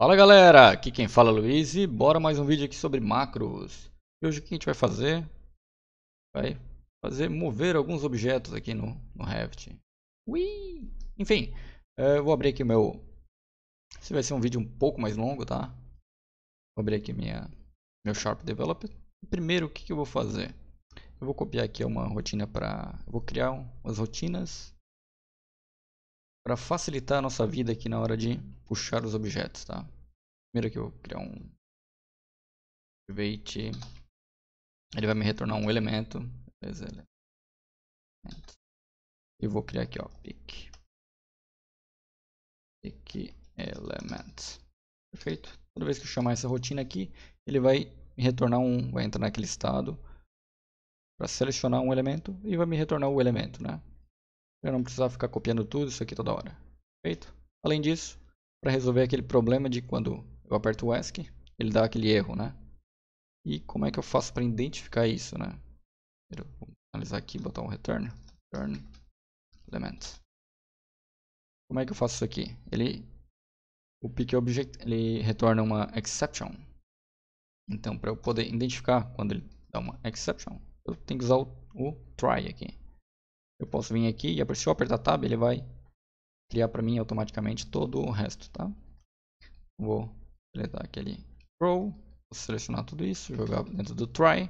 Fala galera, aqui quem fala é Luiz e bora mais um vídeo aqui sobre macros. E hoje o que a gente vai fazer? Vai fazer mover alguns objetos aqui no, no Revit. Ui! Enfim, eh, eu vou abrir aqui meu... Esse vai ser um vídeo um pouco mais longo, tá? Vou abrir aqui minha, meu Sharp Developer. Primeiro, o que, que eu vou fazer? Eu vou copiar aqui uma rotina para... Eu vou criar umas rotinas para facilitar a nossa vida aqui na hora de puxar os objetos, tá? Primeiro que eu vou criar um private, ele vai me retornar um elemento, beleza? Elemento. E vou criar aqui, ó, pick, pick element, perfeito? Toda vez que eu chamar essa rotina aqui, ele vai me retornar um, vai entrar naquele estado para selecionar um elemento e vai me retornar o elemento, né? Eu não precisava ficar copiando tudo isso aqui toda hora. Feito? Além disso, para resolver aquele problema de quando eu aperto o ESC, ele dá aquele erro, né? E como é que eu faço para identificar isso, né? vou analisar aqui e botar um return. Return element. Como é que eu faço isso aqui? Ele, o pick object, ele retorna uma exception. Então, para eu poder identificar quando ele dá uma exception, eu tenho que usar o, o try aqui. Eu posso vir aqui e se eu apertar tab, ele vai criar para mim automaticamente todo o resto, tá? Vou deletar aquele row, vou selecionar tudo isso, jogar dentro do try.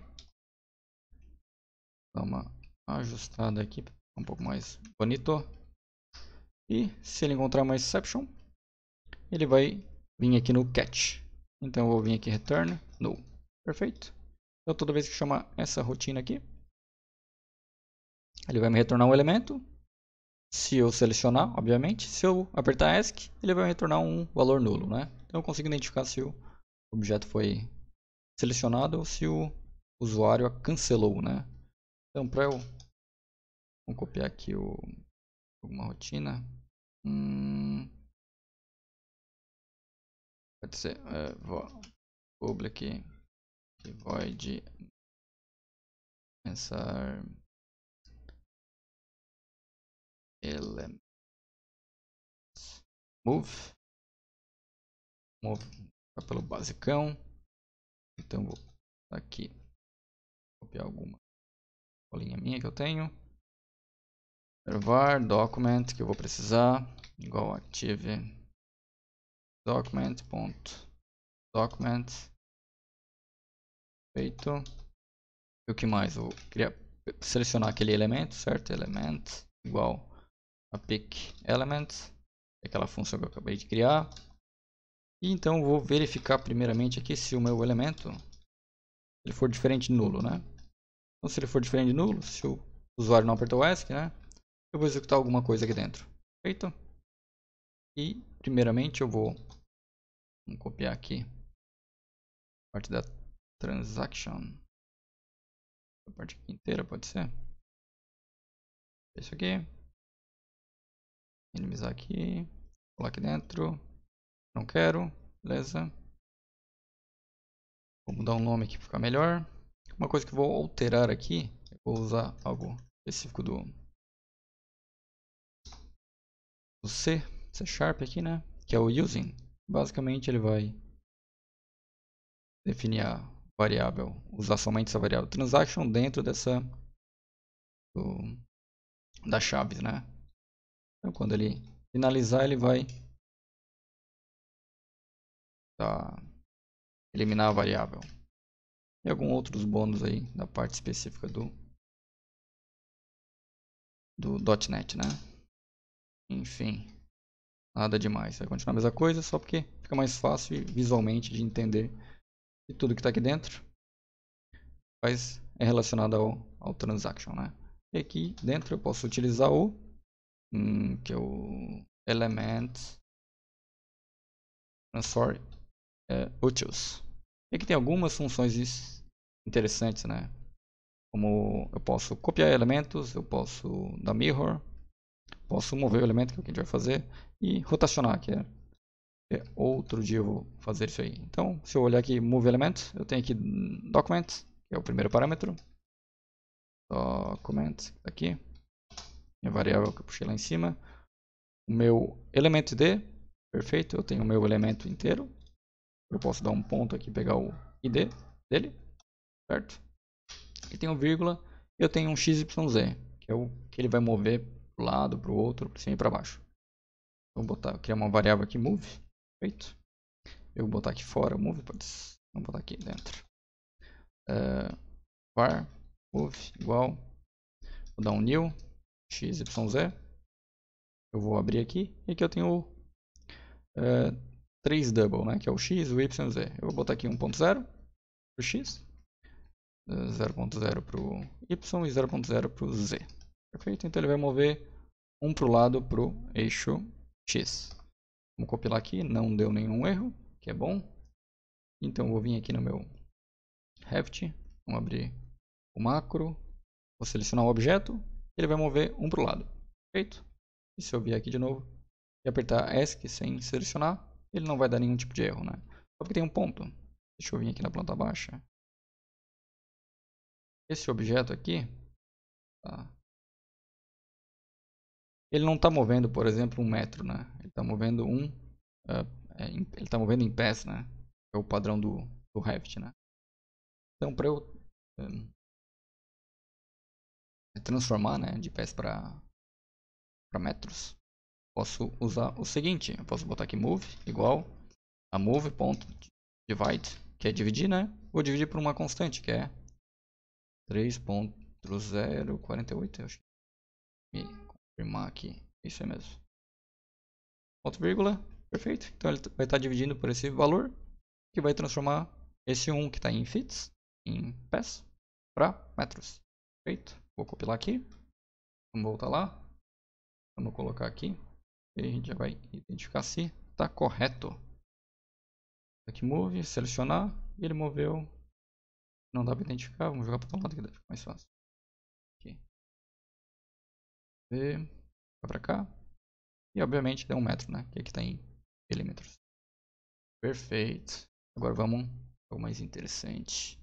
Dar uma ajustada aqui, um pouco mais bonito. E se ele encontrar uma exception, ele vai vir aqui no catch. Então eu vou vir aqui return, no, perfeito. Então toda vez que chamar essa rotina aqui, ele vai me retornar um elemento. Se eu selecionar, obviamente, se eu apertar ESC, ele vai me retornar um valor nulo, né? Então eu consigo identificar se o objeto foi selecionado ou se o usuário cancelou, né? Então para eu Vamos copiar aqui o alguma rotina. Hum, pode ser é, vo, public void pensar element move move pelo basicão então vou aqui copiar alguma bolinha minha que eu tenho var document que eu vou precisar igual active document ponto document feito e o que mais eu vou criar selecionar aquele elemento certo element igual a pick elements é aquela função que eu acabei de criar. E então vou verificar primeiramente aqui se o meu elemento ele for diferente de nulo, né? Então se ele for diferente de nulo, se o usuário não apertou o ESC, né? Eu vou executar alguma coisa aqui dentro. Feito? E primeiramente eu vou, copiar aqui a parte da transaction. A parte aqui inteira pode ser. É isso aqui. Minimizar aqui. Colar aqui dentro. Não quero. Beleza. Vou mudar um nome aqui para ficar melhor. Uma coisa que vou alterar aqui. vou usar algo específico do, do C. C Sharp aqui, né? Que é o using. Basicamente ele vai definir a variável. Usar somente essa variável transaction dentro dessa... da chave, né? Então, quando ele finalizar, ele vai tá, eliminar a variável. E alguns outros bônus aí da parte específica do, do .NET, né? Enfim, nada demais. Vai continuar a mesma coisa, só porque fica mais fácil visualmente de entender que tudo que está aqui dentro mas é relacionado ao, ao transaction, né? E aqui dentro eu posso utilizar o hum, que é o element transform é, utils. E aqui tem algumas funções interessantes, né? Como eu posso copiar elementos, eu posso dar mirror, posso mover o elemento, é que a gente vai fazer, e rotacionar, que é, é outro dia eu vou fazer isso aí. Então, se eu olhar aqui move element, eu tenho aqui document, que é o primeiro parâmetro, document, aqui, minha variável que eu puxei lá em cima, o meu elemento id, perfeito, eu tenho o meu elemento inteiro, eu posso dar um ponto aqui e pegar o id dele, certo? E tem um vírgula, eu tenho um xyz, que é o que ele vai mover para o lado, para o outro, para cima e para baixo. Vou botar, criar uma variável aqui, move, perfeito. Eu vou botar aqui fora, move, pode vamos botar aqui dentro. Uh, var, move, igual, vou dar um new, XYZ. Eu vou abrir aqui e aqui eu tenho é, 3 double, né, que é o X, o Y, e o Z. Eu vou botar aqui 1.0 para o X, 0.0 para o Y e 0.0 para o Z. Perfeito? Então ele vai mover um para o lado para o eixo X. Vamos compilar aqui, não deu nenhum erro, que é bom. Então eu vou vir aqui no meu Raft, vamos abrir o macro, vou selecionar o objeto, ele vai mover um para o lado. feito. E se eu vier aqui de novo e apertar ESC sem selecionar, ele não vai dar nenhum tipo de erro, né? Só porque tem um ponto. Deixa eu vir aqui na planta baixa. Esse objeto aqui, tá? ele não está movendo, por exemplo, um metro, né? Ele está movendo um, uh, ele está movendo em pés, né? É o padrão do, do Revit, né? Então, para eu um, eh, é transformar né, de pés para metros, posso usar o seguinte, eu posso botar aqui move igual a move.divide, que é dividir, né? Vou dividir por uma constante, que é 3.048, acho me confirmar aqui, isso é mesmo. Ponto vírgula, perfeito. Então ele vai estar dividindo por esse valor, que vai transformar esse 1 que está em fits, em pés, para metros. Perfeito. Vou copiar aqui. Vamos voltar lá. Vamos colocar aqui. E a gente já vai identificar se está correto. Tá aqui move, selecionar. E ele moveu. Não dá para identificar. Vamos jogar para o lado que deve ficar mais fácil. Aqui. E para cá. E obviamente deu um metro, né? Que aqui é está em milímetros. Perfeito. Agora vamos algo mais interessante.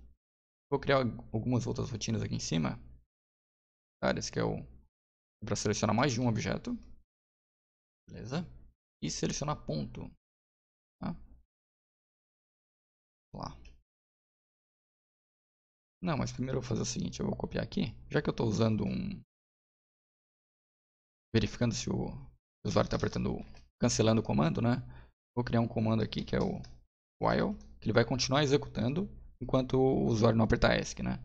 Vou criar algumas outras rotinas aqui em cima áreas, que é o para selecionar mais de um objeto. Beleza? E selecionar ponto. Tá? Lá. Não, mas primeiro eu vou fazer o seguinte, eu vou copiar aqui. Já que eu estou usando um... Verificando se o usuário está apertando, cancelando o comando, né? Vou criar um comando aqui que é o while, que ele vai continuar executando enquanto o usuário não apertar ESC, né?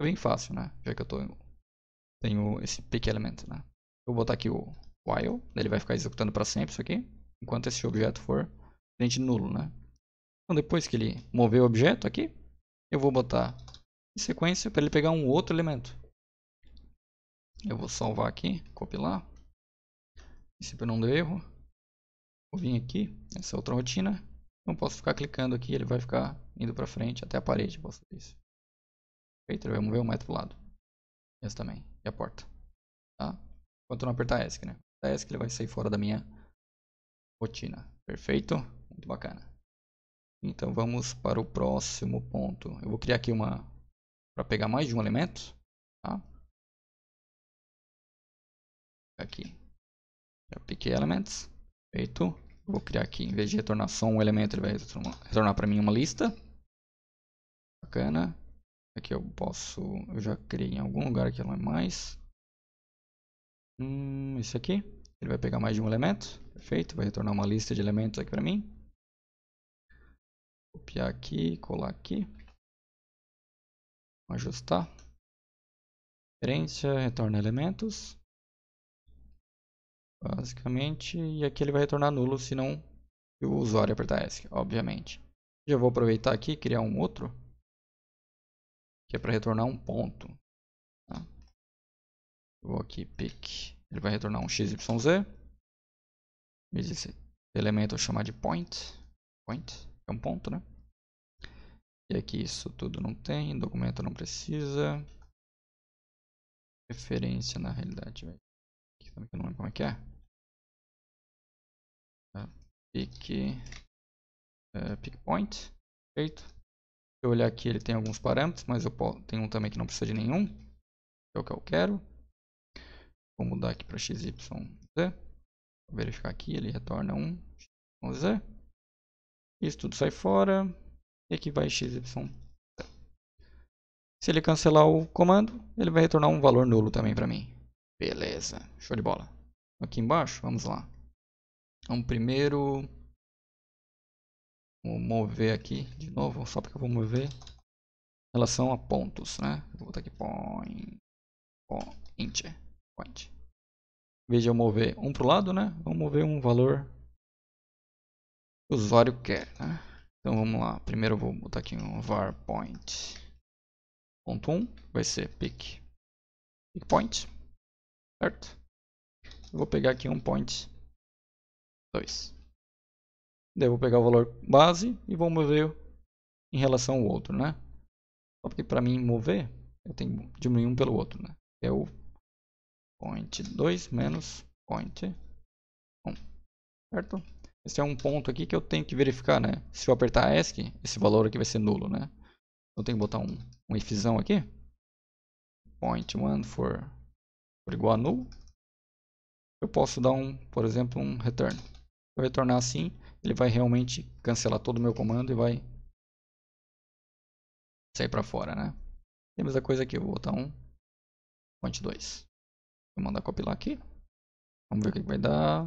É bem fácil, né? Já que eu estou tenho esse pick element, né? Eu vou botar aqui o while, ele vai ficar executando para sempre isso aqui, enquanto esse objeto for frente nulo, né? Então depois que ele mover o objeto aqui, eu vou botar em sequência para ele pegar um outro elemento. Eu vou salvar aqui, compilar. se para não dar erro, vou vir aqui, essa é outra rotina. Não posso ficar clicando aqui, ele vai ficar indo para frente até a parede, posso fazer isso. Feito, ele vai mover o mais para o lado. Esse também. E a porta. Tá? Enquanto eu não apertar ESC, né? Apertar ESC ele vai sair fora da minha rotina. Perfeito? Muito bacana. Então vamos para o próximo ponto. Eu vou criar aqui uma... Para pegar mais de um elemento. Tá? Aqui. Já piquei elements. Perfeito. vou criar aqui, em vez de retornar só um elemento, ele vai retornar para mim uma lista. Bacana. Aqui é eu posso, eu já criei em algum lugar que não é mais. Hum, esse aqui, ele vai pegar mais de um elemento, perfeito, vai retornar uma lista de elementos aqui para mim. Copiar aqui, colar aqui. Ajustar. Referência, retorna elementos. Basicamente, e aqui ele vai retornar nulo se não o usuário apertar ESC, obviamente. Já vou aproveitar aqui e criar um outro que é para retornar um ponto. Tá? Vou aqui, pick, ele vai retornar um x y z. Esse elemento eu vou chamar de point, point, é um ponto, né? E aqui isso tudo não tem, documento não precisa. Referência na realidade, Aqui também não lembro como é que é. Tá. Pick, uh, pick point, feito eu olhar aqui, ele tem alguns parâmetros, mas eu tenho um também que não precisa de nenhum. Que é o que eu quero. Vou mudar aqui para XYZ. Vou verificar aqui, ele retorna um XYZ. Isso tudo sai fora. E aqui vai XYZ. Se ele cancelar o comando, ele vai retornar um valor nulo também para mim. Beleza, show de bola. Aqui embaixo, vamos lá. Vamos primeiro Vou mover aqui de novo, só porque eu vou mover em relação a pontos, né? Vou botar aqui point, point, point. Em vez de eu mover um para o lado, né? Vamos mover um valor que o usuário quer, né? Então vamos lá. Primeiro eu vou botar aqui um var point. Ponto 1 um, vai ser pick, pick point, certo? Eu vou pegar aqui um point 2. Daí eu vou pegar o valor base e vou mover em relação ao outro, né? Só porque para mim mover, eu tenho que diminuir um pelo outro, né? É o point 2 menos point 1, certo? Esse é um ponto aqui que eu tenho que verificar, né? Se eu apertar ESC, esse valor aqui vai ser nulo, né? Eu tenho que botar um, um ifzão aqui. Point 1 for, for igual a null. Eu posso dar um, por exemplo, um return. Eu retornar assim, ele vai realmente cancelar todo o meu comando e vai sair para fora, né? Tem a mesma coisa aqui, eu vou botar um, fonte 2. Vou mandar copiar aqui. Vamos ver o que vai dar.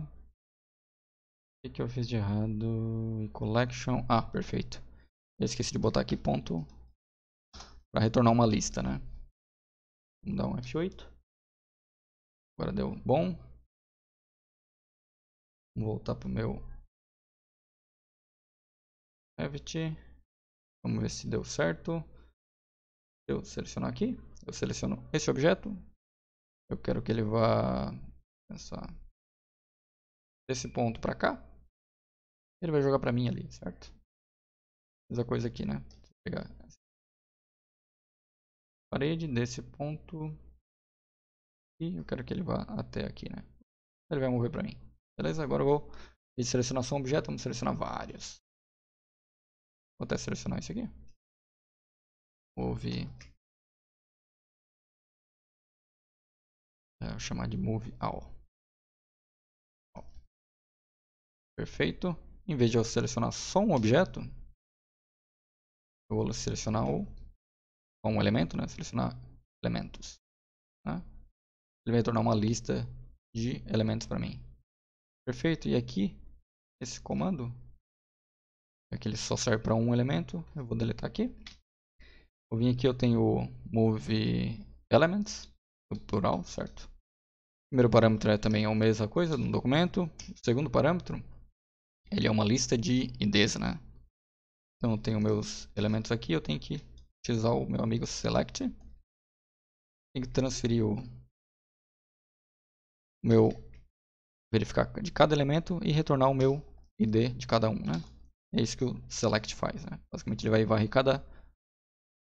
O que eu fiz de errado? Collection. Ah, perfeito. Eu esqueci de botar aqui ponto para retornar uma lista, né? Vamos dar um F8. Agora deu bom. Vou voltar pro meu Revit. Vamos ver se deu certo. Eu selecionar aqui, eu seleciono esse objeto. Eu quero que ele vá pensar desse ponto para cá. Ele vai jogar para mim ali, certo? Mesma coisa aqui, né? Vou pegar parede desse ponto e eu quero que ele vá até aqui, né? Ele vai mover para mim. Beleza? Agora eu vou só um objeto, vamos selecionar vários. Vou até selecionar isso aqui. Move. É, vou chamar de move all. Ó. Perfeito. Em vez de eu selecionar só um objeto, eu vou selecionar o, um elemento, né? Selecionar elementos. Né? Ele vai tornar uma lista de elementos para mim. Perfeito. E aqui, esse comando, Aqui ele só serve para um elemento, eu vou deletar aqui. Vou vir aqui, eu tenho move elements, no plural, certo? primeiro parâmetro é também a mesma coisa no documento. O segundo parâmetro, ele é uma lista de IDs, né? Então eu tenho meus elementos aqui, eu tenho que utilizar o meu amigo select. Tenho que transferir o meu verificar de cada elemento e retornar o meu ID de cada um, né? É isso que o select faz. Né? Basicamente ele vai varrer cada,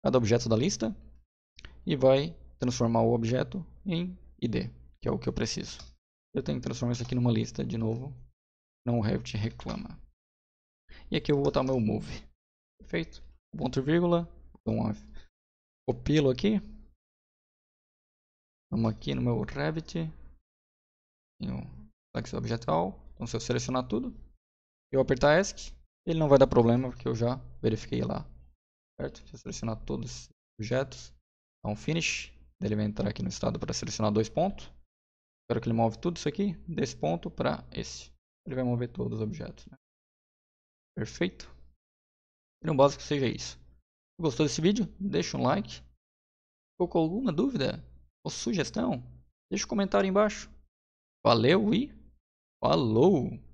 cada objeto da lista e vai transformar o objeto em id, que é o que eu preciso. Eu tenho que transformar isso aqui numa lista de novo. Não o Revit reclama. E aqui eu vou botar meu move. Perfeito. Ponto e vírgula. Então, copilo aqui. Vamos aqui no meu Revit. Tenho Flex Objetal. Então se eu selecionar tudo, eu apertar ESC, ele não vai dar problema porque eu já verifiquei lá. Certo? Vou selecionar todos os objetos. Dá um finish. Ele vai entrar aqui no estado para selecionar dois pontos. Espero que ele move tudo isso aqui, desse ponto para esse. Ele vai mover todos os objetos. Né? Perfeito. E no básico seja isso. Gostou desse vídeo? Deixa um like. Ficou com alguma dúvida ou sugestão? Deixa um comentário embaixo. Valeu e falou!